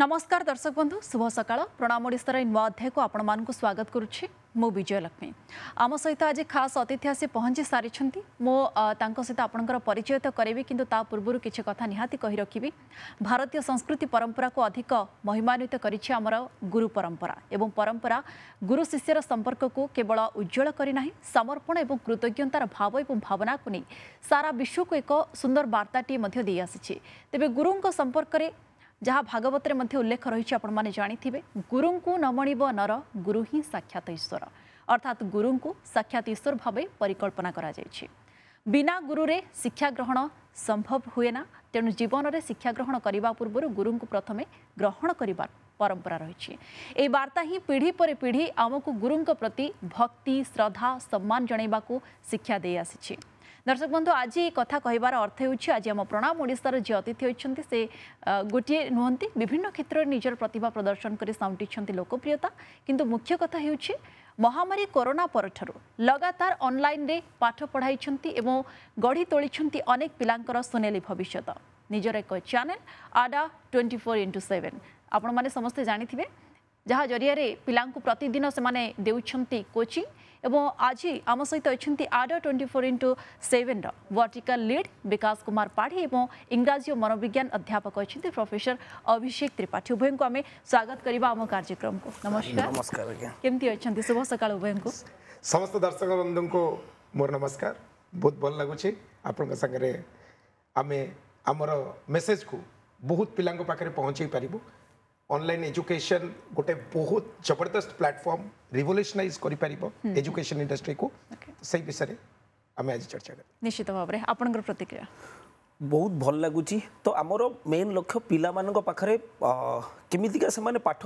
ନମସ୍କାର ଦର୍ଶକ ବନ୍ଧୁ ଶୁଭ ସକାଳ ପ୍ରଣାମ ଓଡ଼ିଶାର ଏହି ନୂଆ ଅଧ୍ୟାୟକୁ ଆପଣମାନଙ୍କୁ ସ୍ୱାଗତ କରୁଛି ମୁଁ ବିଜୟଲକ୍ଷ୍ମୀ ଆମ ସହିତ ଆଜି ଖାସ୍ ଅତିଥି ଆସି ପହଞ୍ଚି ସାରିଛନ୍ତି ମୁଁ ତାଙ୍କ ସହିତ ଆପଣଙ୍କର ପରିଚୟ ତ କରେଇବି କିନ୍ତୁ ତା ପୂର୍ବରୁ କିଛି କଥା ନିହାତି କହି ରଖିବି ଭାରତୀୟ ସଂସ୍କୃତି ପରମ୍ପରାକୁ ଅଧିକ ମହିମାନ୍ୱିତ କରିଛି ଆମର ଗୁରୁ ପରମ୍ପରା ଏବଂ ପରମ୍ପରା ଗୁରୁ ଶିଷ୍ୟର ସମ୍ପର୍କକୁ କେବଳ ଉଜ୍ଜଳ କରିନାହିଁ ସମର୍ପଣ ଏବଂ କୃତଜ୍ଞତାର ଭାବ ଏବଂ ଭାବନାକୁ ନେଇ ସାରା ବିଶ୍ୱକୁ ଏକ ସୁନ୍ଦର ବାର୍ତ୍ତାଟିଏ ମଧ୍ୟ ଦେଇଆସିଛି ତେବେ ଗୁରୁଙ୍କ ସମ୍ପର୍କରେ ଯାହା ଭାଗବତରେ ମଧ୍ୟ ଉଲ୍ଲେଖ ରହିଛି ଆପଣମାନେ ଜାଣିଥିବେ ଗୁରୁଙ୍କୁ ନ ମଣିବ ନର ଗୁରୁ ହିଁ ସାକ୍ଷାତ ଈଶ୍ୱର ଅର୍ଥାତ୍ ଗୁରୁଙ୍କୁ ସାକ୍ଷାତ ଈଶ୍ୱର ଭାବେ ପରିକଳ୍ପନା କରାଯାଇଛି ବିନା ଗୁରୁରେ ଶିକ୍ଷା ଗ୍ରହଣ ସମ୍ଭବ ହୁଏ ନା ତେଣୁ ଜୀବନରେ ଶିକ୍ଷା ଗ୍ରହଣ କରିବା ପୂର୍ବରୁ ଗୁରୁଙ୍କୁ ପ୍ରଥମେ ଗ୍ରହଣ କରିବାର ପରମ୍ପରା ରହିଛି ଏହି ବାର୍ତ୍ତା ହିଁ ପିଢ଼ି ପରେ ପିଢ଼ି ଆମକୁ ଗୁରୁଙ୍କ ପ୍ରତି ଭକ୍ତି ଶ୍ରଦ୍ଧା ସମ୍ମାନ ଜଣାଇବାକୁ ଶିକ୍ଷା ଦେଇଆସିଛି দর্শক বন্ধু আজ এই কথা কহবার অর্থ হচ্ছে আজ আমার প্রণাম ওড়শার যে অতিথি হয়েছেন সে গোটিয়ে নুহতি বিভিন্ন ক্ষেত্রে নিজের প্রতিভা প্রদর্শন করে সাউটিছেন লোকপ্রিয়তা কিন্তু মুখ্য কথা হচ্ছে মহামারী করোনা পরঠার লগাতার অনলাইনে পাঠ পড়াই এবং গড়ি তোলিছেন অনেক পিলাঙ্কর সুনেলি ভবিষ্যৎ নিজের এক channel Adda twenty four into seven আপনার সমস্ত ଜାଣିଥିବେ যা ଜରିଆରେ ପିଲାଙ୍କୁ প্রতিদিন সে ଦେଉଛନ୍ତି কোচিং এবং আজি আম সহ অনেক Adda twenty four into seven vertical lead Bikash Kumar Padhi এবং ইংরাজী ও মনোবিজ্ঞান অধ্যাপক অনেক প্রফেসর অভিষেক ত্রিপাঠী উভয় আমি স্বাগত করা আম কার্যক্রম নমস্কার নমস্কার কমিটি অনেক শুভ সকাল উভয় সমস্ত দর্শক বন্ধু মোর নমস্কার ବହୁତ ଭଲ ଲାଗୁଛି ଆପଣଙ୍କ ସାଙ୍ଗରେ ଆମେ ଆମର ମେସେଜକୁ ବହୁତ ପିଲାଙ୍କ ପାଖରେ ପହଞ୍ଚାଇ ପାରିବୁ ଅନଲାଇନ୍ ଏଜୁକେସନ୍ ଗୋଟେ ବହୁତ ଜବରଦସ୍ତ ପ୍ଲାଟଫର୍ମ ରିଭଲ୍ୟୁସନାଇଜ୍ କରିପାରିବ ଏଜୁକେସନ୍ ଇଣ୍ଡଷ୍ଟ୍ରିକୁ ସେଇ ବିଷୟରେ ଆମେ ଆଜି ଚର୍ଚ୍ଚା କରିବା ନିଶ୍ଚିତ ଭାବରେ ଆପଣଙ୍କର ପ୍ରତିକ୍ରିୟା ବହୁତ ଭଲ ଲାଗୁଛି ତ ଆମର ମେନ୍ ଲକ୍ଷ୍ୟ ପିଲାମାନଙ୍କ ପାଖରେ କେମିତିକା ସେମାନେ ପାଠ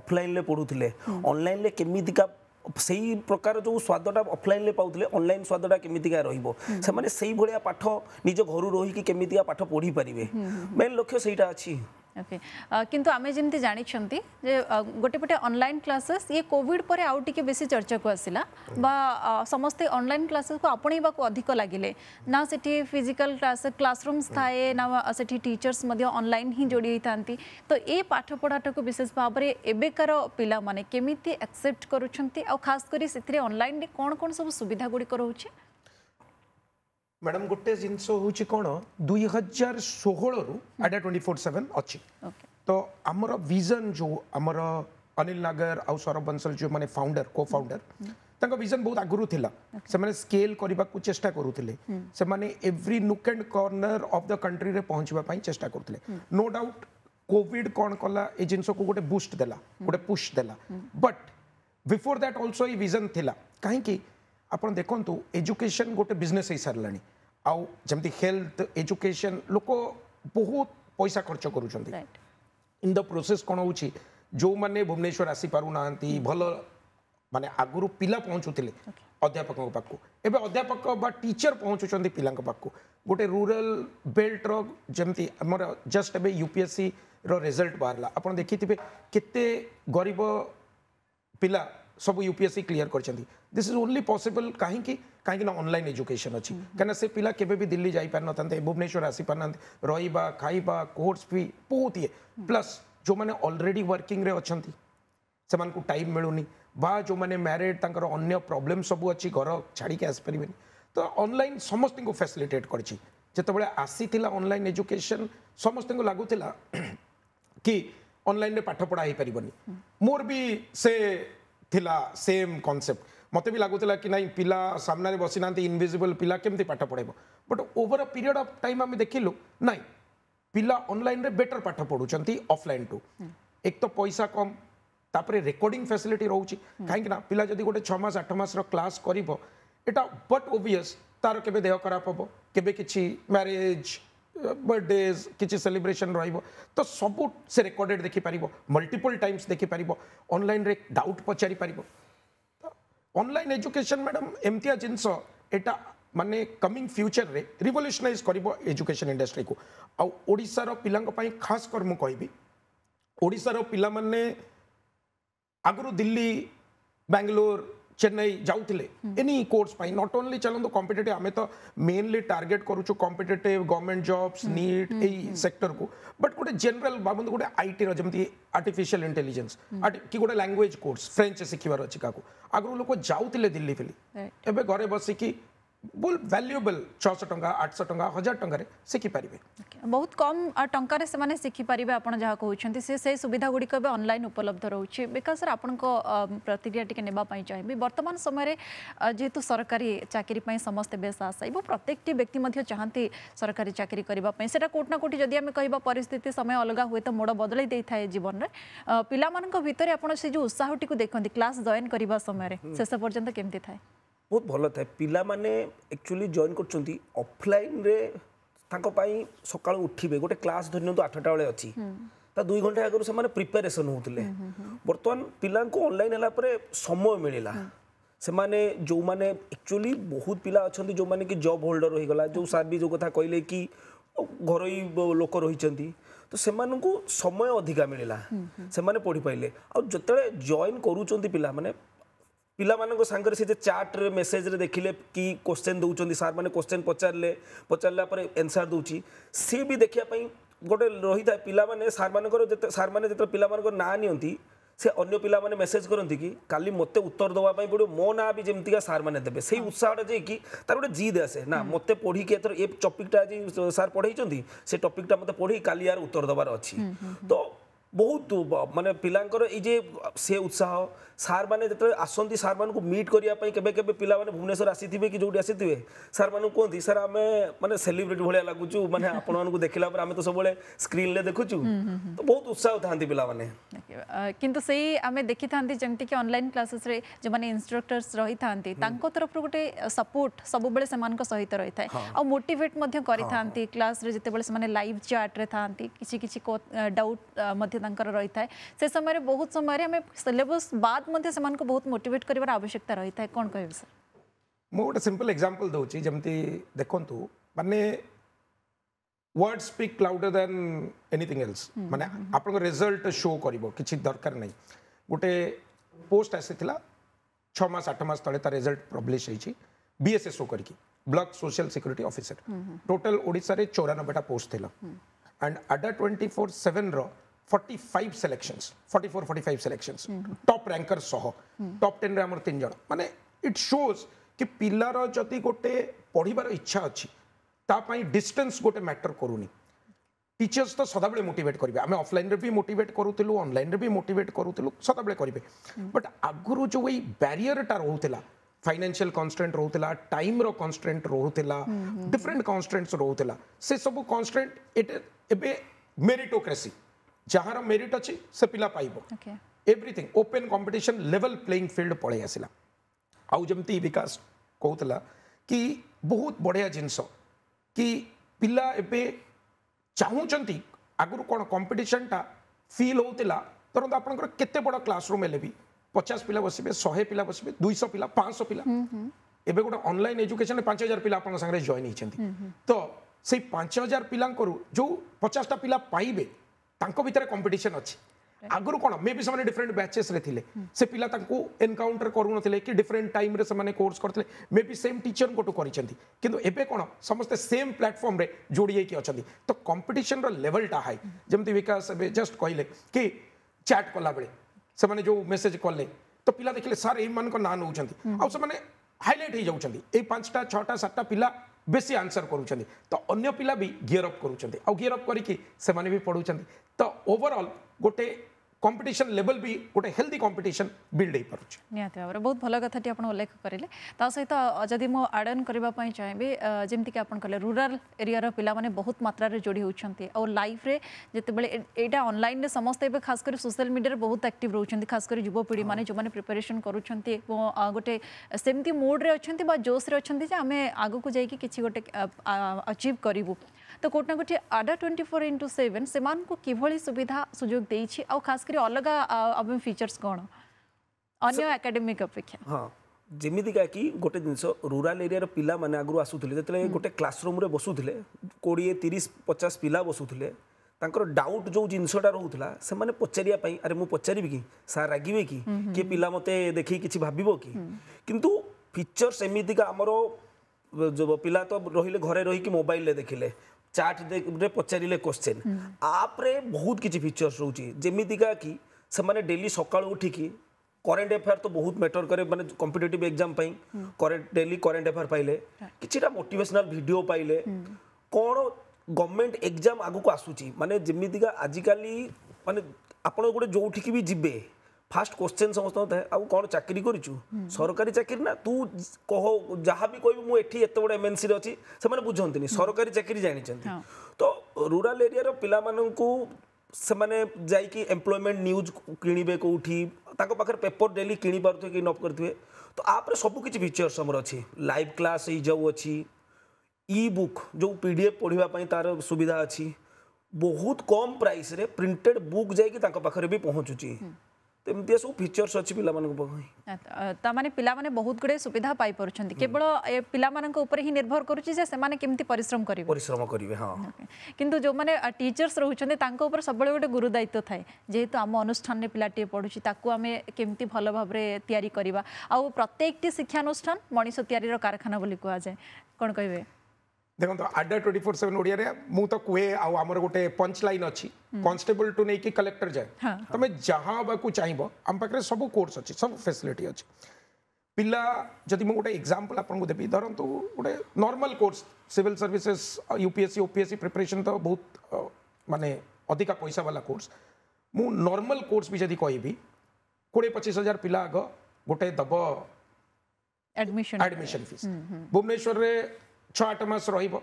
ଅଫଲାଇନ୍ରେ ପଢ଼ୁଥିଲେ ଅନଲାଇନ୍ରେ କେମିତିକା ସେଇ ପ୍ରକାର ଯେଉଁ ସ୍ୱାଦଟା ଅଫଲାଇନ୍ରେ ପାଉଥିଲେ ଅନଲାଇନ୍ ସ୍ୱାଦଟା କେମିତିକା ରହିବ ସେମାନେ ସେଇଭଳିଆ ପାଠ ନିଜ ଘରୁ ରହିକି କେମିତିକା ପାଠ ପଢ଼ିପାରିବେ ମେନ୍ ଲକ୍ଷ୍ୟ ସେଇଟା ଅଛି ଓକେ କିନ୍ତୁ ଆମେ ଯେମିତି ଜାଣିଛନ୍ତି ଯେ ଗୋଟେ ପଟେ ଅନଲାଇନ୍ କ୍ଲାସେସ୍ ଇଏ କୋଭିଡ୍ ପରେ ଆଉ ଟିକେ ବେଶୀ ଚର୍ଚ୍ଚାକୁ ଆସିଲା ବା ସମସ୍ତେ ଅନଲାଇନ୍ କ୍ଲାସେସ୍କୁ ଆପଣେଇବାକୁ ଅଧିକ ଲାଗିଲେ ନା ସେଠି ଫିଜିକାଲ୍ କ୍ଲାସ୍ କ୍ଲାସରୁମ୍ସ ଥାଏ ନା ସେଠି ଟିଚର୍ସ ମଧ୍ୟ ଅନଲାଇନ୍ ହିଁ ଯୋଡ଼ି ହୋଇଥାନ୍ତି ତ ଏ ପାଠପଢ଼ାଟାକୁ ବିଶେଷ ଭାବରେ ଏବେକାର ପିଲାମାନେ କେମିତି ଆକ୍ସେପ୍ଟ କରୁଛନ୍ତି ଆଉ ଖାସ୍ କରି ସେଥିରେ ଅନଲାଇନ୍ରେ କ'ଣ କ'ଣ ସବୁ ସୁବିଧା ଗୁଡ଼ିକ ରହୁଛି मैडम गोटे जिन कौन दुई हजार षोह रु आडा ट्वेंटी फोर सेवेन अच्छी तो आमर विजन जो आम अनिल नगर आउ सौरभ बंसल जो मैंने फाउंडर को फाउंडर विजन बहुत आगुरी थिला से स्केल करबा को चेष्टा nook and corner of the country रे पहुंचबा पई चेष्टा नो डाउट कॉविड कोन कला एजेंसो को गोटे बूस्ट देला हम्म। गोटे पुश देला बट बिफोर दैट अल्सो ई विजन थिला काहे की आपण एजुकेशन गोटे बिजनेस हे सरलानी आउ हेल्थ एजुकेशन लोक बहुत पैसा खर्च कर इन द प्रोसेस कौन हो जो मैंने भुवनेश्वर आसी पार ना भल मान आगु पा पहुँचुले अध्यापक पाखे अध्यापक टीचर पहुँचुं पिला गोटे रूराल बेल्ट जमी आम जस्ट एवं यूपीएससी रिजल्ट बाहर आप देखिथे के गरीब पिला सब यूपीएससी क्लीयर कर दिस इज ओनली पसिबल कहीं कहीं अनल एजुकेशन अच्छी हम्म। कहीं से पिला के दिल्ली जापार ना भुवनेश्वर आसपार ना रही खाइबा कोर्स फी बहुत ये प्लस हम्म। जो मैंने अलरेडी वर्किंग अच्छा से टाइम मिलूनी बा जो मैंने म्यारेड तर अगर प्रोब्लेम सब अच्छी घर छाड़ी आसपर तो अनल समस्त को फैसिलिटेट करते आसी अनल एजुकेशन समस्त को लगुला कि अनल पाठ पढ़ाई पार्बन मोर भी से ଥିଲା ସେମ୍ କନସେପ୍ଟ ମୋତେ ବି ଲାଗୁଥିଲା କି ନାହିଁ ପିଲା ସାମ୍ନାରେ ବସିନାହାନ୍ତି ଇନଭିଜିବଲ୍ ପିଲା କେମିତି ପାଠ ପଢ଼ାଇବ but over a period of time ଆମେ ଦେଖିଲୁ ନାଇଁ ପିଲା ଅନଲାଇନ୍ରେ ବେଟର୍ ପାଠ ପଢ଼ୁଛନ୍ତି ଅଫ୍ଲାଇନ୍ ଟୁ ଏକ ତ ପଇସା କମ୍ ତାପରେ ରେକର୍ଡିଂ ଫ୍ୟାସିଲିଟି ରହୁଛି କାହିଁକିନା ପିଲା ଯଦି ଗୋଟେ ଛଅ ମାସ ଆଠ ମାସର କ୍ଲାସ୍ କରିବ ଏଇଟା ବଟ୍ ଓଭିୟସ୍ ତାର କେବେ ଦେହ ଖରାପ ହେବ କେବେ କିଛି ମ୍ୟାରେଜ୍ बर्थडे किसी सेलिब्रेशन रो तो सब से रेकर्डेड देखिपार मल्टीपल टाइम्स देखिपार अनल डाउट पचारिपार अनल एजुकेशन मैडम एमतीया जिनस एटा मानने कमिंग फ्यूचर रे रिवल्यूशनइज कर एजुकेशन इंडस्ट्री को आ पिला खास कर मु कहबी ओडिसा रो दिल्ली बांगलोर चेन्नई जाऊे एनी कोर्स नट ओनली चलते कंपिटेट आम तो मेनली टारगेट कर गवर्नमेंट जब्स नीट यही सेक्टर को बट गोटे जेनराल भाव गोटे आई टी रही आर्टिफिशियल इंटेलीजेन्स कि गोटे लांगुएज कोर्स फ्रेंच शिखबार अच्छी क्या आगु लोक जाऊ दिल्ली फिली एवं घर बस कि बुल वैल्युएबल 600 टका 800 टका 1000 टका रे सिखि परिबे बहुत कम टका रे से माने सिखि परिबे आपण जहा कहउ छथि से से सुविधा गुडी कबे ऑनलाइन उपलब्ध रहउ छि बिकॉज सर आपण को प्रतिक्रिया टिके नेबा पई चाहि बि वर्तमान समय रे जेतु सरकारी चाकरी पई समस्त बेस आसै बु प्रत्येकटी व्यक्ति मध्ये चाहन्ति सरकारी चाकरी करबा पई सेटा कोटना कोटी जदि आमे कहिबा परिस्थिति समय अलग होय त मोड बदलै दे थाए जीवन रे पिला मानन को भितरे आपण से जो उत्साह टिकु देखन्ति क्लास जॉइन करबा समय रे सेस पर्यंत केमति थाए ବହୁତ ଭଲ ଥାଏ ପିଲାମାନେ ଆକ୍ଚୁଆଲି ଜଏନ୍ କରୁଛନ୍ତି ଅଫ୍ଲାଇନ୍ରେ ତାଙ୍କ ପାଇଁ ସକାଳୁ ଉଠିବେ ଗୋଟେ କ୍ଲାସ୍ ଧରିନିଅନ୍ତୁ ଆଠଟା ବେଳେ ଅଛି ତା ଦୁଇ ଘଣ୍ଟା ଆଗରୁ ସେମାନେ ପ୍ରିପାରେସନ୍ ହେଉଥିଲେ ବର୍ତ୍ତମାନ ପିଲାଙ୍କୁ ଅନଲାଇନ୍ ହେଲା ପରେ ସମୟ ମିଳିଲା ସେମାନେ ଯେଉଁମାନେ ଆକ୍ଚୁଆଲି ବହୁତ ପିଲା ଅଛନ୍ତି ଯେଉଁମାନେ କି ଜବ୍ ହୋଲ୍ଡର ହୋଇଗଲା ଯେଉଁ ସାର୍ ବି ଯେଉଁ କଥା କହିଲେ କି ଘରୋଇ ଲୋକ ରହିଛନ୍ତି ତ ସେମାନଙ୍କୁ ସମୟ ଅଧିକା ମିଳିଲା ସେମାନେ ପଢ଼ିପାରିଲେ ଆଉ ଯେତେବେଳେ ଜଏନ୍ କରୁଛନ୍ତି ପିଲାମାନେ ପିଲାମାନଙ୍କ ସାଙ୍ଗରେ ସେ ଯେ ଚାଟ୍ରେ ମେସେଜରେ ଦେଖିଲେ କି କୋଶ୍ଚେନ୍ ଦେଉଛନ୍ତି ସାର୍ମାନେ କୋଶ୍ଚେନ୍ ପଚାରିଲେ ପଚାରିଲା ପରେ ଏନ୍ସର୍ ଦେଉଛି ସେ ବି ଦେଖିବା ପାଇଁ ଗୋଟେ ରହିଥାଏ ପିଲାମାନେ ସାର୍ମାନଙ୍କର ଯେତେ ସାର୍ମାନେ ଯେତେବେଳେ ପିଲାମାନଙ୍କ ନାଁ ନିଅନ୍ତି ସେ ଅନ୍ୟ ପିଲାମାନେ ମେସେଜ୍ କରନ୍ତି କି କାଲି ମୋତେ ଉତ୍ତର ଦେବା ପାଇଁ ପଡ଼ିବ ମୋ ନାଁ ବି ଯେମିତିକା ସାର୍ମାନେ ଦେବେ ସେଇ ଉତ୍ସାହଟା ଯାଇକି ତାର ଗୋଟେ ଜିଦ୍ ଆସେ ନା ମୋତେ ପଢ଼ିକି ଏଥର ଏ ଟପିକ୍ଟା ଆଜି ସାର୍ ପଢ଼େଇଛନ୍ତି ସେ ଟପିକ୍ଟା ମୋତେ ପଢ଼ି କାଲି ଏହାର ଉତ୍ତର ଦେବାର ଅଛି ତ बहुत मानते पिलांर ये उत्साह सार मैंने जो आसती सार मान मीट करने के पाने भुवनेश्वर आसी कि जो आसी सार मैं कहते सर आम मैंने सेलिब्रिट भाया लगुच मैंने आपण मूँ देखला आम तो सब स्क्रीन में देखु तो बहुत उत्साह था पाने कि देखी था जमीक अनलाइन क्लासेस जो मैंने इनस्ट्रक्टर्स रही था हम्म। तरफ गोटे सपोर्ट सब सहित रही है हाँ। आउ मोटेट करते लाइव चार्ट्रे था कि डाउट ତାଙ୍କର ରହିଥାଏ ସେ ସମୟରେ ବହୁତ ସମୟରେ ଆମେ ସିଲେବସ୍ ବାଦ ମଧ୍ୟ ସେମାନଙ୍କୁ ବହୁତ ମୋଟିଭେଟ୍ କରିବାର ଆବଶ୍ୟକତା ରହିଥାଏ କ'ଣ କହିବେ ସାର୍ ମୁଁ ଗୋଟେ ସିମ୍ପଲ୍ ଏକ୍ଜାମ୍ପଲ୍ ଦେଉଛି ଯେମିତି ଦେଖନ୍ତୁ ମାନେ word speak louder than anything else ମାନେ ଆପଣଙ୍କ ରେଜଲ୍ଟ ଶୋ କରିବ କିଛି ଦରକାର ନାହିଁ ଗୋଟେ ପୋଷ୍ଟ ଆସିଥିଲା ଛଅ ମାସ ଆଠ ମାସ ତଳେ ତା ରେଜଲ୍ଟ ପବ୍ଲିଶ ହେଇଛି ବିଏସ୍ଏସ୍ଓ କରିକି block social security officer total ଓଡ଼ିଶାରେ ଚଉରାନବେଟା ପୋଷ୍ଟ ଥିଲା ଆଣ୍ଡ ଆଡା ଟ୍ୱେଣ୍ଟି ଫୋର୍ ସେଭେନ୍ର 45 selections 44 45 selections top ranker ସହ top 10 ରେ ଆମର ତିନି ଜଣ ମାନେ ଇଟ୍ ଶୋଜ୍ କି ପିଲାର ଯଦି ଗୋଟେ ପଢ଼ିବାର ଇଚ୍ଛା ଅଛି ତା ପାଇଁ ଡିଷ୍ଟାନ୍ସ ଗୋଟେ ମ୍ୟାଟର କରୁନି ଟିଚର୍ସ ତ ସଦାବେଳେ ମୋଟିଭେଟ୍ କରିବେ ଆମେ ଅଫଲାଇନ୍ରେ ବି ମୋଟିଭେଟ୍ କରୁଥିଲୁ ଅନଲାଇନ୍ରେ ବି ମୋଟିଭେଟ୍ କରୁଥିଲୁ ସଦାବେଳେ କରିବେ ବଟ୍ ଆଗରୁ ଯେଉଁ ଏଇ ବ୍ୟାରିୟରଟା ରହୁଥିଲା ଫାଇନାନ୍ସିଆଲ କନଷ୍ଟ୍ରେଣ୍ଟ ରହୁଥିଲା ଟାଇମ୍ର କନଷ୍ଟ୍ରେଣ୍ଟ ରହୁଥିଲା ଡିଫରେଣ୍ଟ କନଷ୍ଟ୍ରେଣ୍ଟସ୍ ରହୁଥିଲା ସେସବୁ କନଷ୍ଟ୍ରେଣ୍ଟ ଏବେ ମେରିଟୋକ୍ରେସି ଯାହାର ମେରିଟ୍ ଅଛି ସେ ପିଲା ପାଇବ everything open competition level playing field ପଳେଇ ଆସିଲା ଆଉ ଯେମିତି ବିକାଶ କହୁଥିଲା କି ବହୁତ ବଢ଼ିଆ ଜିନିଷ କି ପିଲା ଏବେ ଚାହୁଁଛନ୍ତି ଆଗରୁ କ'ଣ କମ୍ପିଟିସନ୍ଟା ଫିଲ୍ ହେଉଥିଲା ଧରନ୍ତୁ ଆପଣଙ୍କର କେତେ ବଡ଼ କ୍ଲାସରୁମ୍ ହେଲେ ବି ପଚାଶ ପିଲା ବସିବେ ଶହେ ପିଲା ବସିବେ ଦୁଇଶହ ପିଲା ପାଞ୍ଚଶହ ପିଲା ଏବେ ଗୋଟେ ଅନଲାଇନ୍ ଏଜୁକେସନ୍ରେ ପାଞ୍ଚ ହଜାର ପିଲା ଆପଣଙ୍କ ସାଙ୍ଗରେ ଜଏନ୍ ହେଇଛନ୍ତି ତ ସେଇ ପାଞ୍ଚ ହଜାର ପିଲାଙ୍କରୁ ଯେଉଁ ପଚାଶଟା ପିଲା ପାଇବେ भितर कंपिटन अच्छी आगुरी कौन मे भी डिफरेन्ट बैचेस से पिला एनकाउंटर करू ना कि डिफरेन्ट टाइम से कोर्स करते मे भी सेम टीचर गोटू करते सेम प्लाटफर्म जोड़ी अच्छा तो कंपिटन रेवलटा हाई जमी विकास जस्ट कहले कि चैट कला बेले से जो मेसेज कले तो पिला देखे सारे ना नौ हाइलैट हो जाऊँच छा सा पिला ବେଶୀ ଆନ୍ସର କରୁଛନ୍ତି ତ ଅନ୍ୟ ପିଲା ବି ଗିଅର୍ ଅପ୍ କରୁଛନ୍ତି ଆଉ ଗିଅର୍ ଅପ୍ କରିକି ସେମାନେ ବି ପଢ଼ୁଛନ୍ତି ତ ଓଭରଅଲ୍ ଗୋଟେ কম্পিটিশন লেভেল বি গোটে হেলদি কম্পিটিশন বিল্ড হইপারুছে নিহতি ভাবে বহুত ভাল কথাটি আপনার উল্লেখ করেলে তা সহিত যদি মু আডন করা চাইবি যেমিকি আপনার কলে রুরাল এরিয়ার পিলা মানে বহুত মাত্রার যোড়ি হচ্ছেন আউ লাইফ্রে যেতবে এইটা অনলাইনে সমস্ত এবার খাস করে সোশ্যাল মিডিয়ার বহুত আক্টিভ রয়েছেন খাস করে যুবপিঢ়ি মানে যে প্রিপারেসন করছেন এবং গোটে সেমতি মুড্রে অনেক বা জোস্রে অনেক যে আমি আগুক যাই কিছু গোটে অচিভ করবু तो कौटना कौटे Adda twenty four into seven से कि सुविधा सुजोग खासकर अलग फिचर्स कौन अगर एकाडेमिक अपेक्षा हाँ, जमीका कि गोटे जिनस रूराल एरिया पिला माने आगु आसुले जितने हम्म। गोटे क्लासरूम बसुले कोड़े तीस पचास पिला बसुले डाउट जो जिनसटा रोला से पचारापी अरे मुझ पचार सार रागे कि हम्म, हम्म। किए पा मत देख कि भाव किंतु फिचर्स एमती का आमर पिला तो रही घरे रही मोबाइल देखिले ଚାର୍ଟରେ ପଚାରିଲେ କୋଶ୍ଚିନ୍ ଆପ୍ରେ ବହୁତ କିଛି ଫିଚର୍ସ ରହୁଛି ଯେମିତିକା କି ସେମାନେ ଡେଲି ସକାଳୁ ଉଠିକି କରେଣ୍ଟ ଆଫେୟାର ତ ବହୁତ ମ୍ୟାଟର କରେ ମାନେ କମ୍ପିଟେଟିଭ୍ ଏକ୍ଜାମ୍ ପାଇଁ କରେଣ୍ଟ ଡେଲି କରେଣ୍ଟ ଆଫେୟାର ପାଇଲେ କିଛିଟା ମୋଟିଭେସନାଲ୍ ଭିଡ଼ିଓ ପାଇଲେ କ'ଣ ଗଭର୍ଣ୍ଣମେଣ୍ଟ ଏକ୍ଜାମ୍ ଆଗକୁ ଆସୁଛି ମାନେ ଯେମିତିକା ଆଜିକାଲି ମାନେ ଆପଣ ଗୋଟେ ଯେଉଁଠିକି ବି ଯିବେ फास्ट क्वेश्चन समस्त आउ कौन चाकरी करू सरकारी चाकरी ना तू कह जहाँ भी कहबी मुझे ये बड़ा एमएनसी अच्छी से बुझे सरकारी चाकरी जानी तो रूराल एरिया पिला ସେମାନେ ଯାଇକି ଏମ୍ପ୍ଲୟମେଣ୍ଟ ନ୍ୟୁଜ୍ କିଣିବେ କେଉଁଠି ତାଙ୍କ ପାଖରେ ପେପର ଡେଲି କିଣିପାରୁଥିବେ କି ନ କରୁଥିବେ ତ ଆପରେ ସବୁକିଛି ଫିଚର୍ସ ଆମର ଅଛି ଲାଇଭ୍ କ୍ଲାସ୍ ଏଇ ଯେଉଁ ଅଛି ଇ ବୁକ୍ ଯେଉଁ ପି ଡି ଏଫ୍ ପଢ଼ିବା ପାଇଁ ତା'ର ସୁବିଧା ଅଛି ବହୁତ କମ୍ ପ୍ରାଇସ୍ରେ ପ୍ରିଣ୍ଟେଡ୍ ବୁକ୍ ଯାଇକି ତାଙ୍କ ପାଖରେ ବି ପହଞ୍ଚୁଛି ଏମିତିଆ ସବୁ ଫିଚର୍ସ ଅଛି ପିଲାମାନଙ୍କ ପାଇଁ ତାମାନେ ପିଲାମାନେ ବହୁତ ଗୁଡ଼ିଏ ସୁବିଧା ପାଇପାରୁଛନ୍ତି କେବଳ ଏ ପିଲାମାନଙ୍କ ଉପରେ ହିଁ ନିର୍ଭର କରୁଛି ଯେ ସେମାନେ କେମିତି ପରିଶ୍ରମ କରିବେ ପରିଶ୍ରମ କରିବେ ହଁ କିନ୍ତୁ ଯେଉଁମାନେ ଟିଚର୍ସ ରହୁଛନ୍ତି ତାଙ୍କ ଉପରେ ସବୁବେଳେ ଗୋଟେ ଗୁରୁଦାୟିତ୍ୱ ଥାଏ ଯେହେତୁ ଆମ ଅନୁଷ୍ଠାନରେ ପିଲାଟିଏ ପଢ଼ୁଛି ତାକୁ ଆମେ କେମିତି ଭଲ ଭାବରେ ତିଆରି କରିବା ଆଉ ପ୍ରତ୍ୟେକଟି ଶିକ୍ଷାନୁଷ୍ଠାନ ମଣିଷ ତିଆରିର କାରଖାନା ବୋଲି କୁହାଯାଏ କ'ଣ କହିବେ দেখুন আড্ডা টোয়েন্টি ফোর সেভেন ওড়িয়ারে ମୁଁ ତ କୁହେ ଆଉ ଆମର ଗୋଟେ ପଞ୍ଚ ଲାଇନ୍ ଅଛି କନଷ୍ଟେବଲଠୁ ନେଇକି କଲେକ୍ଟର ଯାଏ ତମେ ଯାହା ହେବାକୁ ଚାହିଁବ ଆମ ପାଖରେ ସବୁ କୋର୍ସ ଅଛି ସବୁ ଫେସିଲିଟି ଅଛି ପିଲା ଯଦି ମୁଁ ଗୋଟେ ଏକ୍ଜାମ୍ପଲ୍ ଆପଣଙ୍କୁ ଦେବି ଧରନ୍ତୁ ଗୋଟେ normal course civil services U P S C ଓ ପି ଏସ୍ ସି ପ୍ରିପାରେସନ୍ ତ ବହୁତ ମାନେ ଅଧିକା ପଇସାବାଲା କୋର୍ସ ମୁଁ ନର୍ମାଲ୍ କୋର୍ସ ବି ଯଦି କହିବି କୋଡ଼ିଏ ପଚିଶ ହଜାର ପିଲା ଆଗ ଗୋଟେ ଦେବ ଆଡ଼ମିସନ୍ ଆଡ଼ମିସନ୍ ଫିସ୍ ଭୁବନେଶ୍ୱରରେ ছ আট ମାସ ରହିବ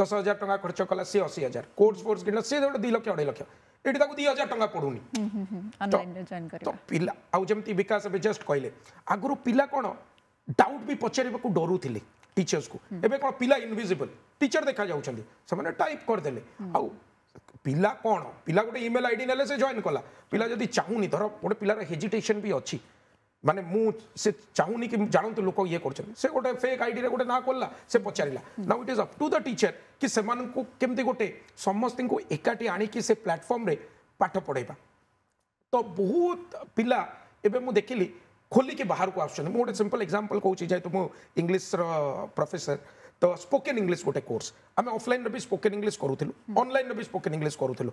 ଦଶ ହଜାର ଟଙ୍କା ଖର୍ଚ୍ଚ କଲା ସିଏ ଅଶୀ ହଜାର କୋର୍ସ ଫୋର୍ସ କିଣିଲା ସିଏ ଗୋଟେ ଦୁଇ ଲକ୍ଷ ଅଢ଼େଇ ଲକ୍ଷ ଏଠି ତାକୁ ଦୁଇ ହଜାର ଟଙ୍କା ପଡ଼ୁନି ତ ପିଲା ଆଉ ଯେମିତି ବିକାଶ ଏବେ ଜଷ୍ଟ କହିଲେ ଆଗରୁ ପିଲା କ'ଣ ଡାଉଟ୍ ବି ପଚାରିବାକୁ ଡରୁଥିଲେ ଟିଚର୍ସକୁ ଏବେ କ'ଣ ପିଲା ଇନଭିଜିବଲ୍ ଟିଚର୍ ଦେଖାଯାଉଛନ୍ତି ସେମାନେ ଟାଇପ୍ କରିଦେଲେ ଆଉ ପିଲା କ'ଣ ପିଲା ଗୋଟେ ଇମେଲ୍ ଆଇ ଡି ନେଲେ ସେ ଜଏନ୍ କଲା ପିଲା ଯଦି ଚାହୁଁନି ଧର ଗୋଟେ ପିଲାର ହେଜିଟେସନ୍ ବି ଅଛି माने से चाहूनी कि जानते तो लोक ये कर गोटे फेक आई डी गोटे ना कला से पचारा now it is up to the teacher कि से केमती गोटे समस्त को एकाठी आणिकी से प्लाटफर्म पाठ पढ़ेगा तो बहुत पिला एवं मुझे देख ली खोलिकी बाहर को आसपल एक्जामपल कौन जेहतु मुझ इंग्लीश्र प्रफेसर तो स्पोकन इंग्लीश गोटे कोर्स आम अफलाइन भी स्पोकन इंग्लीश करूँ अनलाइन भी स्पोकन इंग्लीश करूँ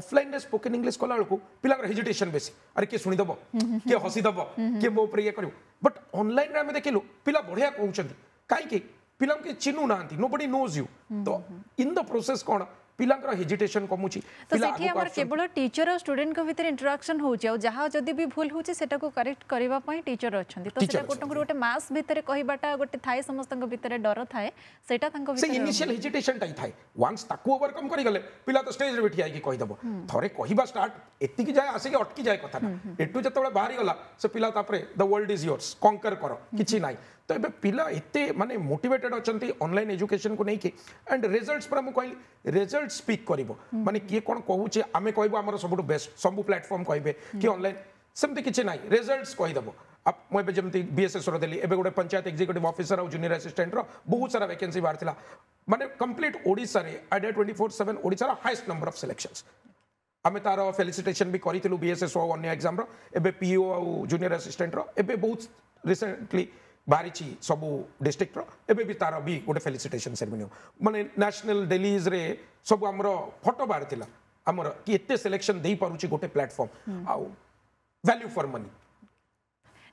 अफलाइन स्पोकन इंग्लीश कला बेलू पिला हेजिटेसन बेस आरे किए शुणीद किए हसीदब किए मो ये कर बट अनल देख लु पिला बढ़िया कहते कहीं पिला चिन्हू ना नो बड़ी नोज यू तो इन द प्रोसेस कौन ପିଲାଙ୍କର ହେଜିଟେସନ୍ କମୁଛି ତ ସେଠି ଆମର କେବଳ ଟିଚର ଆଉ ଷ୍ଟୁଡେଣ୍ଟଙ୍କ ଭିତରେ ଇଣ୍ଟରାକ୍ସନ୍ ହେଉଛି ଆଉ ଯାହା ଯଦି ବି ଭୁଲ ହେଉଛି ସେଟାକୁ କରେକ୍ଟ କରିବା ପାଇଁ ଟିଚର ଅଛନ୍ତି ତ ସେଟା ଗୋଟେ ଗୋଟେ ମାସ୍ ଭିତରେ କହିବାଟା ଗୋଟେ ଥାଏ ସମସ୍ତଙ୍କ ଭିତରେ ଡର ଥାଏ ସେଇଟା ତାଙ୍କ ଭିତରେ ଇନିସିଆଲ ହେଜିଟେସନ୍ଟା ହିଁ ଥାଏ ୱାନ୍ସ ତାକୁ ଓଭରକମ୍ କରିଗଲେ ପିଲା ତ ଷ୍ଟେଜରେ ବି ଠିଆ ହେଇକି କହିଦେବ ଥରେ କହିବା ଷ୍ଟାର୍ଟ ଏତିକି ଯାଏ ଆସିକି ଅଟକି ଯାଏ କଥାଟା ଏଠୁ ଯେତେବେଳେ ବାହାରିଗଲା ସେ ପିଲା ତାପରେ the world is yours conquer କର କିଛି ନାହିଁ ତ ଏବେ ପିଲା ଏତେ ମାନେ ମୋଟିଭେଟେଡ୍ ଅଛନ୍ତି ଅନଲାଇନ୍ ଏଜୁକେସନ୍କୁ ନେଇକି ଆଣ୍ଡ ରେଜଲ୍ଟସ୍ ପରା ମୁଁ କହିଲି ରେଜଲ୍ଟ ସ୍ପିକ୍ କରିବ ମାନେ କିଏ କ'ଣ କହୁଛି ଆମେ କହିବୁ ଆମର ସବୁଠୁ ବେଷ୍ଟ ସବୁ ପ୍ଲାଟଫର୍ମ କହିବେ କି ଅନଲାଇନ୍ ସେମିତି କିଛି ନାହିଁ ରେଜଲ୍ଟସ୍ କହିଦେବ ମୁଁ ଏବେ ଯେମିତି ବିଏସ୍ଏସ୍ର ଦେଲି ଏବେ ଗୋଟେ ପଞ୍ଚାୟତ ଏକ୍ଜିକ୍ୟୁଟିଭ୍ ଅଫିସର ଆଉ ଜୁନିୟର ଆସିଷ୍ଟାଣ୍ଟର ବହୁତ ସାରା ଭେକେନ୍ସି ବାହାରିଥିଲା ମାନେ କମ୍ପ୍ଲିଟ୍ ଓଡ଼ିଶାରେ ଆଇଡ଼ିଆ ଟ୍ୱେଣ୍ଟି ଫୋର୍ ସେଭେନ୍ ଓଡ଼ିଶାର ହାଏଷ୍ଟ ନମ୍ବର ଅଫ୍ ସିଲେକ୍ସନ୍ସ ଆମେ ତାର ଫେଲିସିଟେସନ୍ ବି କରିଥିଲୁ ବିଏସ୍ଏସ୍ ଓ ଅନ୍ୟ ଏକ୍ଜାମ୍ର ଏବେ ପିଇଓ ଆଉ ଜୁନିୟର ଆସିଷ୍ଟାଣ୍ଟର ଏବେ ବହୁତ ରିସେଣ୍ଟଲି ବାହାରିଛି ସବୁ ଡିଷ୍ଟ୍ରିକ୍ଟର ଏବେ ବି ତାର ବି ଗୋଟେ ଫେଲିସିଟେସନ୍ ସେରିମୋନି ମାନେ ନ୍ୟାସନାଲ୍ ଡେଲିଜ୍ରେ ସବୁ ଆମର ଫଟୋ ବାହାରିଥିଲା ଆମର କି ଏତେ ସିଲେକ୍ସନ୍ ଦେଇପାରୁଛି ଗୋଟେ ପ୍ଲାଟଫର୍ମ ଆଉ ଭ୍ୟାଲ୍ୟୁ ଫର୍ ମନି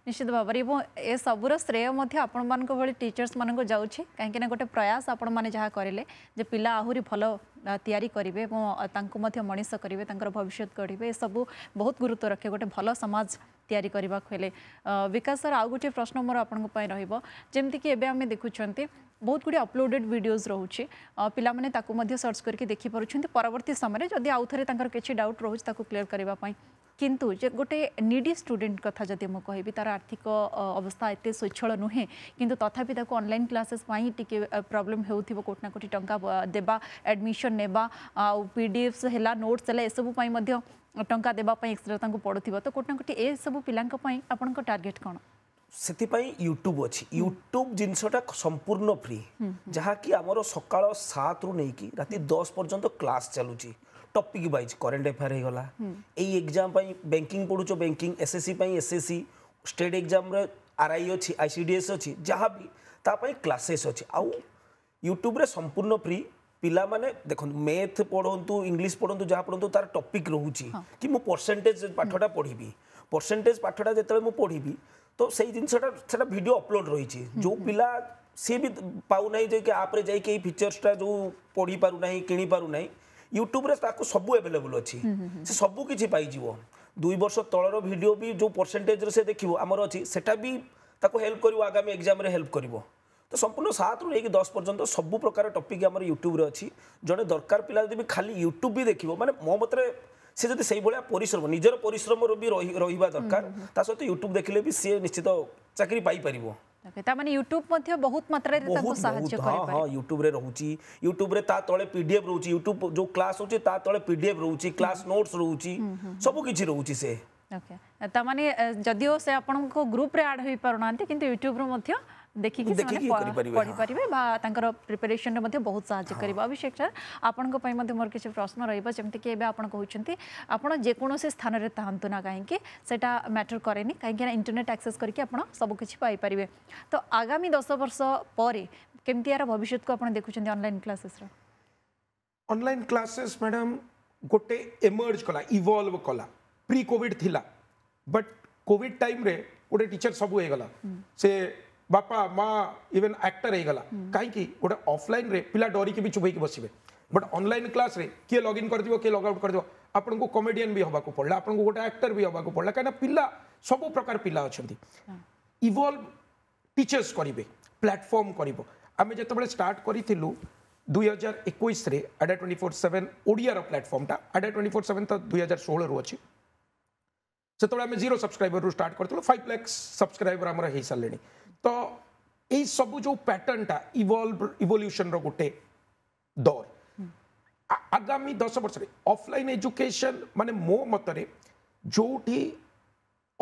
निश्चित भाव में ए सबूर श्रेय आपण मान टीचर्स मानक जाऊँ कहीं गोटे प्रयास आपने मैंने जहाँ करें पिला आहरी भल तैयारी करें मनीष करेंगे भविष्य गढ़े ये सब बहुत गुरुत्व रखे गोटे भल समाज या विकास सर आउ गोटे प्रश्न मोर आप रमीती आम देखुं बहुत गुड़े अपलोडेड भिडियोज रोच पाने सर्च करके देखिपुट परवर्त समय जदि आउ थे कि डाउट रोचे क्लीयर करने କିନ୍ତୁ ଗୋଟେ ନିଡି ଷ୍ଟୁଡେଣ୍ଟ କଥା ଯଦି ମୁଁ କହିବି ତାର ଆର୍ଥିକ ଅବସ୍ଥା ଏତେ ସ୍ୱଚ୍ଛଳ ନୁହେଁ କିନ୍ତୁ ତଥାପି ତାକୁ ଅନଲାଇନ୍ କ୍ଲାସେସ୍ ପାଇଁ ଟିକେ ପ୍ରୋବ୍ଲେମ୍ ହେଉଥିବ କୋଟି ନା କୋଟି ଟଙ୍କା ଦେବା ଆଡ଼ମିସନ୍ ନେବା ଆଉ ପି ଡି ଏଫ୍ସ ହେଲା ନୋଟ୍ସ ହେଲା ଏସବୁ ପାଇଁ ମଧ୍ୟ ଟଙ୍କା ଦେବା ପାଇଁ ଏକ୍ସଟ୍ରା ତାଙ୍କୁ ପଡ଼ୁଥିବ ତ କୋଟି ନା କୋଟି ଏସବୁ ପିଲାଙ୍କ ପାଇଁ ଆପଣଙ୍କ ଟାର୍ଗେଟ୍ କ'ଣ ସେଥିପାଇଁ ୟୁଟ୍ୟୁବ୍ ଅଛି ୟୁଟ୍ୟୁବ୍ ଜିନିଷଟା ସମ୍ପୂର୍ଣ୍ଣ ଫ୍ରି ଯାହାକି ଆମର ସକାଳ ସାତରୁ ନେଇକି ରାତି ଦଶ ପର୍ଯ୍ୟନ୍ତ କ୍ଲାସ୍ ଚାଲୁଛି টপিক ওয়াইজ করেন্ট এফআইআর হয়েগলা এই এক্সাম পাই ব্যাঙ্কিং পড়ুছ ব্যাঙ্কিং এসএসসি পাই এসএসসি স্টেট এক্সামর আরআই অছি আইসিডিএস অছি যাহা বি তা পাই ক্লাসেস অছি আউ ইউট্যুবরে সম্পূর্ণ ফ্রি ପିଲାମାନେ ଦେଖନ୍ତୁ ମେଥ୍ ପଢ଼ନ୍ତୁ ଇଂଲିଶ ପଢ଼ନ୍ତୁ ଯାହା ପଢ଼ନ୍ତୁ ତାର ଟପିକ୍ ରହୁଛି କି ମୁଁ ପରସେଣ୍ଟେଜ୍ ପାଠଟା ପଢ଼ିବି ପରସେଣ୍ଟେଜ୍ ପାଠଟା ଯେତେବେଳେ ମୁଁ ପଢ଼ିବି ତ ସେଇ ଜିନିଷଟା ସେଟା ଭିଡ଼ିଓ ଅପଲୋଡ଼ ରହିଛି ଯେଉଁ ପିଲା ସିଏ ବି ପାଉନାହିଁ ଯେ କି ଆପ୍ରେ ଯାଇକି ଏଇ ଫିଚର୍ସଟା ଯେଉଁ ପଢ଼ିପାରୁନାହିଁ କିଣିପାରୁନାହିଁ ୟୁଟ୍ୟୁବ୍ରେ ତାକୁ ସବୁ ଆଭେଲେବୁଲ୍ ଅଛି ସେ ସବୁ କିଛି ପାଇଯିବ ଦୁଇ ବର୍ଷ ତଳର ଭିଡ଼ିଓ ବି ଯେଉଁ ପରସେଣ୍ଟେଜ୍ରେ ସେ ଦେଖିବ ଆମର ଅଛି ସେଟା ବି ତାକୁ ହେଲ୍ପ କରିବ ଆଗାମୀ ଏକ୍ଜାମ୍ରେ ହେଲ୍ପ କରିବ ତ ସମ୍ପୂର୍ଣ୍ଣ ସାତରୁ ନେଇକି ଦଶ ପର୍ଯ୍ୟନ୍ତ ସବୁ ପ୍ରକାର ଟପିକ୍ ଆମର ୟୁଟ୍ୟୁବ୍ରେ ଅଛି ଜଣେ ଦରକାର ପିଲା ଯଦି ବି ଖାଲି ୟୁଟ୍ୟୁବ୍ ବି ଦେଖିବ ମାନେ ମୋ ମତରେ ସେ ଯଦି ସେଇଭଳିଆ ପରିଶ୍ରମ ନିଜର ପରିଶ୍ରମରୁ ବି ରହିବା ଦରକାର ତା ସହିତ ୟୁଟ୍ୟୁବ୍ ଦେଖିଲେ ବି ସିଏ ନିଶ୍ଚିତ ଚାକିରି ପାଇପାରିବ ତାମାନେ ୟୁଟ୍ୟୁବ ମଧ୍ୟ ବହୁତ ମାତ୍ରାରେ ତାଙ୍କୁ ସାହାଯ୍ୟ କରିପାରେ ହଁ ୟୁଟ୍ୟୁବରେ ରହୁଛି ୟୁଟ୍ୟୁବରେ ତା ତଳେ ପିଡିଏଫ୍ ରହୁଛି ୟୁଟ୍ୟୁବ ଯେଉଁ କ୍ଲାସ୍ ହେଉଛି ତା ତଳେ ପିଡିଏଫ୍ ରହୁଛି କ୍ଲାସ୍ ନୋଟ୍ସ ରହୁଛି ସବୁ କିଛି ରହୁଛି ସେ ଓକେ ତାମାନେ ଯଦିଓ ସେ ଆପଣଙ୍କ ଗ୍ରୁପରେ ଆଡ଼୍ ହୋଇପାରୁନାହାନ୍ତି କିନ୍ତୁ ୟୁଟ୍ୟୁବରୁ ମଧ୍ୟ ଦେଖିକି ସେମାନେ ପଢ଼ିପାରିବେ ବା ତାଙ୍କର ପ୍ରିପାରେସନ୍ରେ ମଧ୍ୟ ବହୁତ ସାହାଯ୍ୟ କରିବ ଅଭିଷେକ ସାର୍ ଆପଣଙ୍କ ପାଇଁ ମଧ୍ୟ ମୋର କିଛି ପ୍ରଶ୍ନ ରହିବ ଯେମିତିକି ଏବେ ଆପଣ କହୁଛନ୍ତି ଆପଣ ଯେକୌଣସି ସ୍ଥାନରେ ଥାଆନ୍ତୁ ନା କାହିଁକି ସେଇଟା ମ୍ୟାଟର କରେନି କାହିଁକିନା ଇଣ୍ଟରନେଟ୍ ଆକ୍ସେସ୍ କରିକି ଆପଣ ସବୁକିଛି ପାଇପାରିବେ ତ ଆଗାମୀ ଦଶ ବର୍ଷ ପରେ କେମିତି ଏହାର ଭବିଷ୍ୟତକୁ ଆପଣ ଦେଖୁଛନ୍ତି ଅନଲାଇନ୍ କ୍ଲାସେସ୍ର ଅନଲାଇନ୍ କ୍ଲାସେସ୍ ମ୍ୟାଡ଼ାମ୍ ଗୋଟେ ଏମର୍ଜ କଲା ଇଭଲ୍ଭ କଲା ପ୍ରି କୋଭିଡ଼ ଥିଲା ବଟ୍ କୋଭିଡ଼ ଟାଇମ୍ରେ ଗୋଟେ ଟିଚର ସବୁ ହେଇଗଲା ସେ ବାପା ମା ଇଭେନ୍ ଆକ୍ଟର ହେଇଗଲା କାହିଁକି ଗୋଟେ ଅଫଲାଇନ୍ରେ ପିଲା ଡରିକି ବି ଚୁପେଇକି ବସିବେ ବଟ୍ ଅନଲାଇନ୍ କ୍ଲାସ୍ରେ କିଏ ଲଗ୍ଇନ୍ କରିଦେବ କିଏ ଲଗ୍ଆଉଟ୍ କରିଥିବ ଆପଣଙ୍କୁ କମେଡ଼ିଆନ୍ ବି ହେବାକୁ ପଡ଼ିଲା ଆପଣଙ୍କୁ ଗୋଟେ ଆକ୍ଟର ବି ହେବାକୁ ପଡ଼ିଲା କାହିଁକିନା ପିଲା ସବୁ ପ୍ରକାର ପିଲା ଅଛନ୍ତି ଇଭଲ୍ଭ ଟିଚର୍ସ କରିବେ ପ୍ଲାଟଫର୍ମ କରିବ ଆମେ ଯେତେବେଳେ ଷ୍ଟାର୍ଟ କରିଥିଲୁ ଦୁଇ ହଜାର ଏକୋଇଶରେ ଆଡ଼ା ଟ୍ୱେଣ୍ଟି ଫୋର୍ ସେଭେନ୍ ଓଡ଼ିଆର ପ୍ଲାଟଫର୍ମଟା ଆଡ଼ା ଟ୍ୱେଣ୍ଟି ଫୋର୍ ସେଭେନ୍ ତ ଦୁଇ ହଜାର ଷୋହଳରୁ ଅଛି ସେତେବେଳେ ଆମେ ଜିରୋ ସବସ୍କ୍ରାଇବରରୁ ଷ୍ଟାର୍ଟ କରିଥିଲୁ ଫାଇଭ୍ ଲାକ୍ସ ସବସ୍କ୍ରାଇବର ଆମର ହେଇସାରିଲେଣି ତ ଏଇ ସବୁ ଯେଉଁ ପ୍ୟାଟର୍ନଟା ଇଭଲ୍ଭ ଇଭଲ୍ୟୁସନର ଗୋଟେ ଦୌର ଆଗାମୀ ଦଶ ବର୍ଷରେ ଅଫଲାଇନ୍ ଏଜୁକେସନ୍ ମାନେ ମୋ ମତରେ ଯେଉଁଠି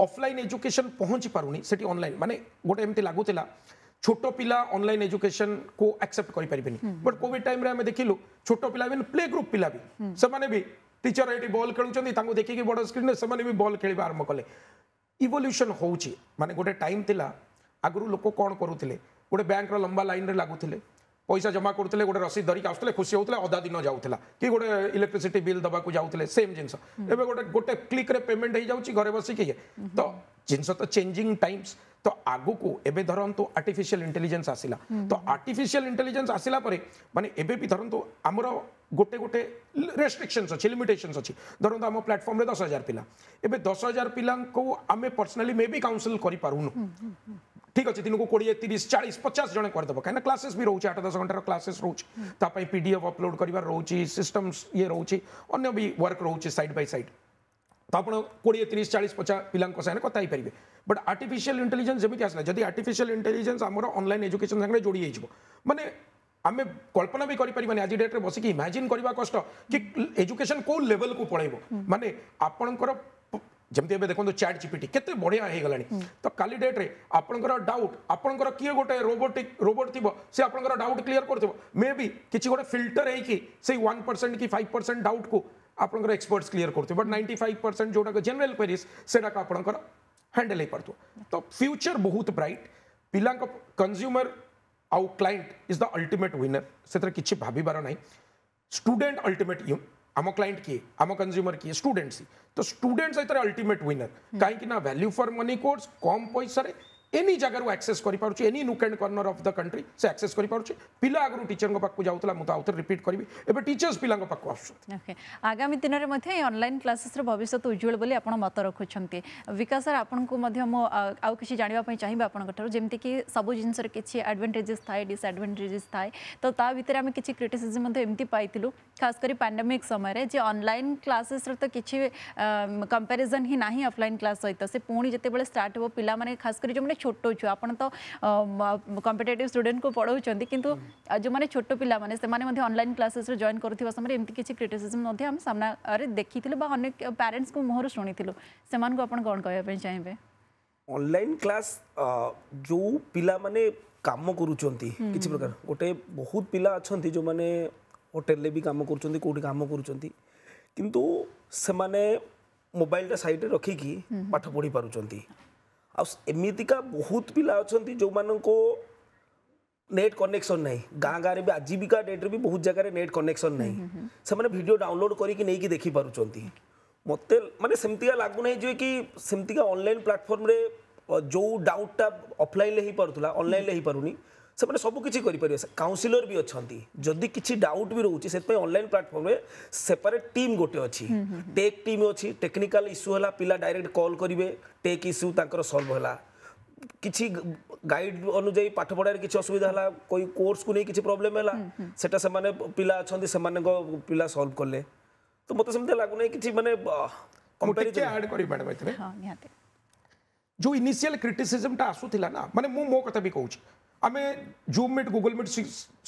ଅଫଲାଇନ୍ ଏଜୁକେସନ୍ ପହଞ୍ଚି ପାରୁନି ସେଠି ଅନଲାଇନ୍ ମାନେ ଗୋଟେ ଏମିତି ଲାଗୁଥିଲା ଛୋଟ ପିଲା ଅନଲାଇନ୍ ଏଜୁକେସନ୍କୁ ଆକ୍ସେପ୍ଟ କରିପାରିବେନି ବଟ୍ କୋଭିଡ୍ ଟାଇମ୍ରେ ଆମେ ଦେଖିଲୁ ଛୋଟ ପିଲା ଇଭେନ୍ ପ୍ଲେ ଗ୍ରୁପ୍ ପିଲା ବି ସେମାନେ ବି ଟିଚର ଏଠି ବଲ୍ ଖେଳୁଛନ୍ତି ତାଙ୍କୁ ଦେଖିକି ବଡ଼ ସ୍କ୍ରିନ୍ରେ ସେମାନେ ବି ବଲ୍ ଖେଳିବା ଆରମ୍ଭ କଲେ ଇଭଲ୍ୟୁସନ୍ ହେଉଛି ମାନେ ଗୋଟେ ଟାଇମ୍ ଥିଲା ଆଗରୁ ଲୋକ କ'ଣ କରୁଥିଲେ ଗୋଟେ ବ୍ୟାଙ୍କର ଲମ୍ବା ଲାଇନ୍ରେ ଲାଗୁଥିଲେ ପଇସା ଜମା କରୁଥିଲେ ଗୋଟେ ରସିଦ ଧରିକି ଆସୁଥିଲେ ଖୁସି ହେଉଥିଲେ ଅଧା ଦିନ ଯାଉଥିଲା କି ଗୋଟେ ଇଲେକ୍ଟ୍ରିସିଟି ବିଲ୍ ଦେବାକୁ ଯାଉଥିଲେ ସେମ୍ ଜିନିଷ ଏବେ ଗୋଟେ ଗୋଟେ କ୍ଲିକ୍ରେ ପେମେଣ୍ଟ ହେଇଯାଉଛି ଘରେ ବସିକି ତ ଜିନିଷ ତ ଚେଞ୍ଜିଂ ଟାଇମ୍ସ ତ ଆଗକୁ ଏବେ ଧରନ୍ତୁ ଆର୍ଟିଫିସିଆଲ ଇଣ୍ଟେଲିଜେନ୍ସ ଆସିଲା ତ ଆର୍ଟିଫିସିଆଲ ଇଣ୍ଟେଲିଜେନ୍ସ ଆସିଲା ପରେ ମାନେ ଏବେ ବି ଧରନ୍ତୁ ଆମର ଗୋଟେ ଗୋଟେ ରେଷ୍ଟ୍ରିକ୍ସନ୍ସ ଅଛି ଲିମିଟେସନ୍ସ ଅଛି ଧରନ୍ତୁ ଆମ ପ୍ଲାଟଫର୍ମରେ ଦଶ ହଜାର ପିଲା ଏବେ ଦଶ ହଜାର ପିଲାଙ୍କୁ ଆମେ ପର୍ସନାଲି ମେ ବି କାଉନସିଲ୍ କରିପାରୁନୁ ठीक अच्छे दिन को कोड़े तीस चालीस पचास जन करदेव कहीं क्लासेस भी रोचे आठ दस घंटार क्लासेस रोचाई पी डी एफ अपलोड कर रोचे सिस्टम ये रोचे अन्य भी वर्क रोचे सैड बै सैड तो आप कोड़े तीस चालीस पचास पिलाने कथ पारे बट आर्टिफिशियल इंटेलीजेन्स जमी आसाला जब आर्टिफिशियल इंटेलीजेन्स अनल एजुकेशन सागर जोड़ी जब मैंने आम कल्पना भी करें आज डेट्रे बसिक इमाजिन करवा कष्ट कि एजुकेशन कौ लेवल को पलैब माने आपणकर जमी देखो तो चैट चिपिटी के बढ़िया हो गला हम्म। तो कल डेट्रे आप डाउट आपंकर किए गोटे रोबोटिक रोबोट थी से आपंकर डाउट क्लीयर कर मे बी किसी गोटे फिल्टर हो वन परसेंट कि फाइव परसेंट डाउट को आपंकर एक्सपर्ट्स क्लीयर करते बट नाइंटी फाइव परसेंट जो जेनेल क्वेरीज से आपंकर हैंडल हो पार्थ तो फ्यूचर बहुत ब्राइट पिला कंज्यूमर आउ client is the ultimate winner से भावार ना स्टूडेंट अल्टीमेट आमो क्लाइंट किए आमो कंज्यूमर किए स्टूडेंट्स तो स्टूडेंट्स एथर अल्टीमेट विनर कहीं वैल्यू फॉर मनी कोर्स कम पैसा एनी जगार आक्सेस करें any corner of the country से आक्सेस करें आगे टीचर पाक जाऊला रिपीट करी एवं टीचर्स पिला आगामी दिन में क्लासेस भविष्य उज्जवल बोली आप मत रखुंट विकास सर आपन को आउ किसी जानापी चाहिए आपंकर सब जिनस किसी आडभेटेजेस थाए डिसआडभेटेजेस थाए तो भितर आम किसी क्रिटिसीजम एमती पाइलु खास कर पांडेमिक समय जे अनलाइन क्लासेस तो किसी कंपेरिजन ही ना अफलाइन क्लास सहित से पुणी जिते स्टार्ट हो पिला खास कर जो मैंने छोटो छुआ आप तो कंपिटेट स्टूडेंट को पढ़ाऊँ कि हम्म। जो मैंने छोट पिला अनल क्लासेस जॉन कर समय एमती किसी क्रिटिसीजम सामना देखी अनेक को मुहर शुणी से आप कौन कह चाहिए অনলাইন क्लास जो ପିଲାମାନେ କାମ କରୁଛନ୍ତି କିଛି ପ୍ରକାର ଗୋଟେ ବହୁତ ପିଲା ଅଛନ୍ତି ଯେଉଁମାନେ ହୋଟେଲରେ ବି କାମ କରୁଛନ୍ତି କେଉଁଠି କାମ କରୁଛନ୍ତି କିନ୍ତୁ ସେମାନେ ମୋବାଇଲଟା ସାଇଡ଼ରେ ରଖିକି आमिका बहुत पिला अच्छा जो मानक नेट कनेक्शन ना गाँ गाँव भी आजिका डेट्रे भी बहुत जगह नेट कनेक्शन ना से भिड डाउनलोड कर करके देखिपार मत मानते सेमती लगुना जो किमती अनलाइन प्लाटफर्म जो डाउटा अफलाइन हो पार्ला हो पार नहीं ସେମାନେ ସବୁକିଛି କରିପାରିବେ କାଉନସିଲର ବି ଅଛନ୍ତି ଯଦି କିଛି ଡାଉଟ୍ ବି ରହୁଛି ସେଥିପାଇଁ ଅନଲାଇନ୍ ପ୍ଲାଟଫର୍ମରେ ସେପାରେଟ୍ ଟିମ୍ ଗୋଟେ ଅଛି ଟେକ୍ ଟିମ୍ ଅଛି ଟେକ୍ନିକାଲ ଇସ୍ୟୁ ହେଲା ପିଲା ଡାଇରେକ୍ଟ କଲ୍ କରିବେ ଟେକ୍ ଇସ୍ୟୁ ତାଙ୍କର ସଲ୍ଭ ହେଲା କିଛି ଗାଇଡ଼ ଅନୁଯାୟୀ ପାଠ ପଢ଼ାରେ କିଛି ଅସୁବିଧା ହେଲା કોઈ କୋର୍ସକୁ ନେଇ କିଛି ପ୍ରୋବ୍ଲେମ୍ ହେଲା ସେଟା ସେମାନେ ପିଲା ଅଛନ୍ତି ସେମାନଙ୍କ ପିଲା ସଲ୍ଭ କଲେ ତ ମୋତେ ସେମିତି ଲାଗୁନାହିଁ କିଛି ମାନେ ଆଡ୍ କରିବି ମ୍ୟାଡ଼ାମ୍ ଏଥିରେ ଯେଉଁ ଇନିସିଆଲ କ୍ରିଟିସିଜମଟା ଆସୁଥିଲା ନା ମାନେ ମୁଁ ମୋ କଥା ବି କହୁଛି आम जूम मिट गुगुल मिट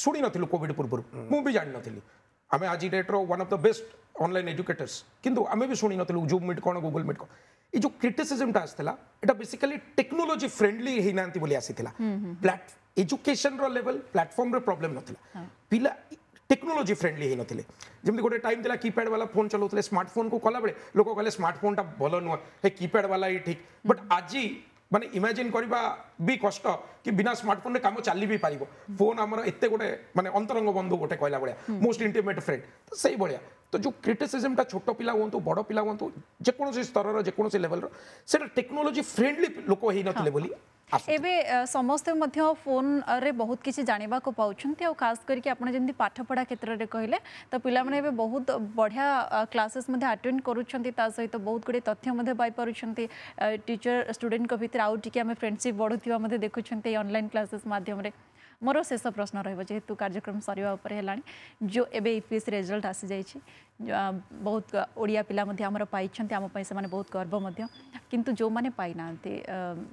शुणी नु कॉविड पूर्व मुझे जाणी नी आम आज date one of the best online educators कितु आम भी शुणी नु जूम मिट कौन गुगल मिट कौन ये जो क्रिटिसीजमटा आसाला यहाँ बेसिकाली टेक्नोलोजी फ्रेंडली होना बोली आसाला प्लाट एजुकेशन रेवल प्लाटफर्म प्रोब्लेम ना पिला टेक्नोलोजी फ्रेंडली होन जमी गोटे टाइम थी कीपैड वाला फोन चलाते स्मार्टफोन को कला बेल लोग कहले स्मार्टफोन टा भल नुह कीपैड वाला ही ठीक बट आज মানে ইମାଜିନ୍ କରିବା ବି କଷ୍ଟ କି ବିନା ସ୍ମାର୍ଟଫୋନ୍ରେ କାମ ଚାଲି ବି ପାରିବ ଫୋନ୍ ଆମର ଏତେ ଗୋଟେ ମାନେ ଅନ୍ତରଙ୍ଗ ବନ୍ଧୁ ଗୋଟେ କହିଲା ଭଳିଆ ମୋଷ୍ଟ ଇଣ୍ଟିମେଟ୍ ଫ୍ରେଣ୍ଡ ତ ସେଇଭଳିଆ तो जो क्रिटिसीजमटा छोट पिला हूँ बड़ पिला हूँ जेकोसी स्तर जेकोसी लेवल से टेक्नोलोजी फ्रेंडली लोक हो नाते ଏବେ ସମସ୍ତେ ମଧ୍ୟ ଫୋନ୍ରେ ବହୁତ କିଛି ଜାଣିବାକୁ ପାଉଛନ୍ତି ଆଉ ଖାସ୍ କରିକି ଆପଣ ଯେମିତି ପାଠପଢ଼ା କ୍ଷେତ୍ରରେ କହିଲେ ତ ପିଲାମାନେ ଏବେ ବହୁତ ବଢ଼ିଆ କ୍ଲାସେସ୍ ମଧ୍ୟ ଆଟେଣ୍ଡ କରୁଛନ୍ତି ତା ସହିତ ବହୁତ ଗୁଡ଼ିଏ ତଥ୍ୟ ମଧ୍ୟ ପାଇପାରୁଛନ୍ତି ଟିଚର ଷ୍ଟୁଡେଣ୍ଟଙ୍କ ଭିତରେ ଆଉ ଟିକେ ଆମେ ଫ୍ରେଣ୍ଡସିପ୍ ବଢ଼ୁଥିବା ମଧ୍ୟ ଦେଖୁଛନ୍ତି ଏଇ ଅନଲାଇନ୍ କ୍ଲାସେସ୍ ମାଧ୍ୟମରେ ମୋର ଶେଷ ପ୍ରଶ୍ନ ରହିବ ଯେହେତୁ କାର୍ଯ୍ୟକ୍ରମ ସରିବା ଉପରେ ହେଲାଣି ଯେଉଁ ଏବେ U P S C result ଆସିଯାଇଛି ବହୁତ ଓଡ଼ିଆ ପିଲା ମଧ୍ୟ ଆମର ପାଇଛନ୍ତି ଆମ ପାଇଁ ସେମାନେ ବହୁତ ଗର୍ବ ମଧ୍ୟ କିନ୍ତୁ ଯେଉଁମାନେ ପାଇନାହାନ୍ତି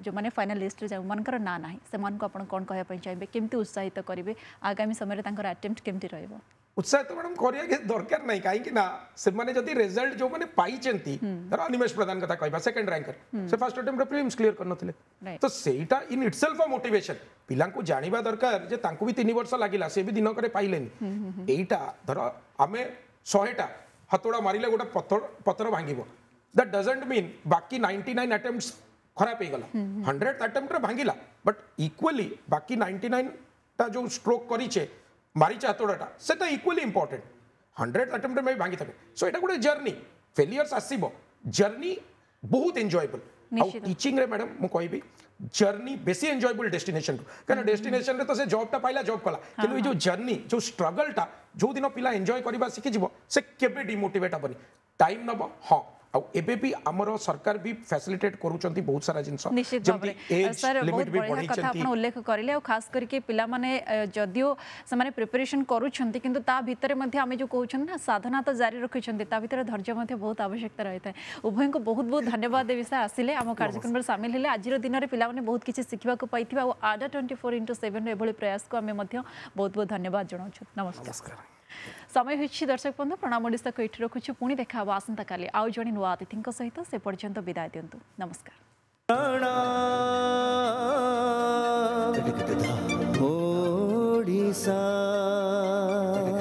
ଯେଉଁମାନେ ଫାଇନାଲ୍ ଲିଷ୍ଟରେ ଯେଉଁମାନଙ୍କର ନାଁ ନାହିଁ ସେମାନଙ୍କୁ ଆପଣ କ'ଣ କହିବା ପାଇଁ ଚାହିଁବେ କେମିତି ଉତ୍ସାହିତ କରିବେ ଆଗାମୀ ସମୟରେ ତାଙ୍କର ଆଟେମ୍ପ୍ଟ କେମିତି ରହିବ ଉତ୍ସାହିତ କରିବା କିଛି ଦରକାର ନାହିଁ କାହିଁକି ନା ସେମାନେ ଯଦି ରେଜଲ୍ଟ ଯେଉଁମାନେ ପାଇଛନ୍ତି ଧର ଅନିମେଶ ପ୍ରଧାନ କଥା କହିବା ସେକେଣ୍ଡ ର୍ୟାଙ୍କର ସେ ଫାର୍ଷ୍ଟ ଆଟେମ୍ପ୍ଟରେ ପ୍ରିଲିମ୍ସ କ୍ଲିୟର କରିନଥିଲେ ତ ସେଇଟା ଇନ୍ ଇଟ୍ ସେଲ୍ଫ ମୋଟିଭେସନ୍ ପିଲାଙ୍କୁ ଜାଣିବା ଦରକାର ଯେ ତାଙ୍କୁ ବି ତିନି ବର୍ଷ ଲାଗିଲା ସେ ବି ଦିନକରେ ପାଇଲେନି ଏଇଟା ଧର ଆମେ ଶହେଟା ହାତୋଡ଼ା ମାରିଲେ ଗୋଟେ ପଥର ଭାଙ୍ଗିବ ଦ୍ୟାଟ୍ ଡଜେଣ୍ଟ ମିନ୍ ବାକି ନାଇଣ୍ଟି ନାଇନ୍ ଆଟେମ୍ପ୍ଟ ଖରାପ ହେଇଗଲା ହଣ୍ଡ୍ରେଡ଼ ଆଟେମ୍ପ୍ଟରେ ଭାଙ୍ଗିଲା ବଟ୍ ଇକ୍ୱାଲି ବାକି ନାଇଣ୍ଟି ନାଇନ୍ଟା ଯେଉଁ ଷ୍ଟ୍ରୋକ୍ କରିଛେ मरीच अतोड़ा से इक्वली इंपॉर्टेंट हंड्रेड अटेम्प्ट में भांगी थे सो ये गोटे जर्नी फेलियर्स आसब जर्नी बहुत एंजयबल टीचिंग रे मैडम मु कहबी जर्नी बेसी एंजयबल डेस्टेसन क्या डेस्टेसन तो से जब्टा पाला जब कला हाँ, कि हाँ। जो जर्नी जो स्ट्रगलटा जो दिन पिला एंजय करवा शिखिज से डीमोटिवेट हेनी टाइम नब हाँ सरकार भी फैसिलिटेट बहुत सारा निश्चित खास करके पिला साधना तो जारी रखी धर्ज बहुत आवश्यकता रही है उभय को बहुत बहुत धन्यवाद देबी सर आसिले आमो कार्यक्रम में शामिल हेले आजिर दिन रे पिला बहुत किछ सिखबा को पाइथिबा और आडा 24 7 रे एबले प्रयास को आमे बहुत बहुत धन्यवाद जणाउछु नमस्कार ସମୟ ହୋଇଛି ଦର୍ଶକ ବନ୍ଧୁ ପ୍ରଣାମ ଓଡ଼ିଶାକୁ ଏଠି ରଖୁଛୁ ପୁଣି ଦେଖା ହେବ ଆସନ୍ତାକାଲି ଆଉ ଜଣେ ନୂଆ ଅତିଥିଙ୍କ ସହିତ ସେ ପର୍ଯ୍ୟନ୍ତ ବିଦାୟ ଦିଅନ୍ତୁ ନମସ୍କାର ଓଡ଼ିଶା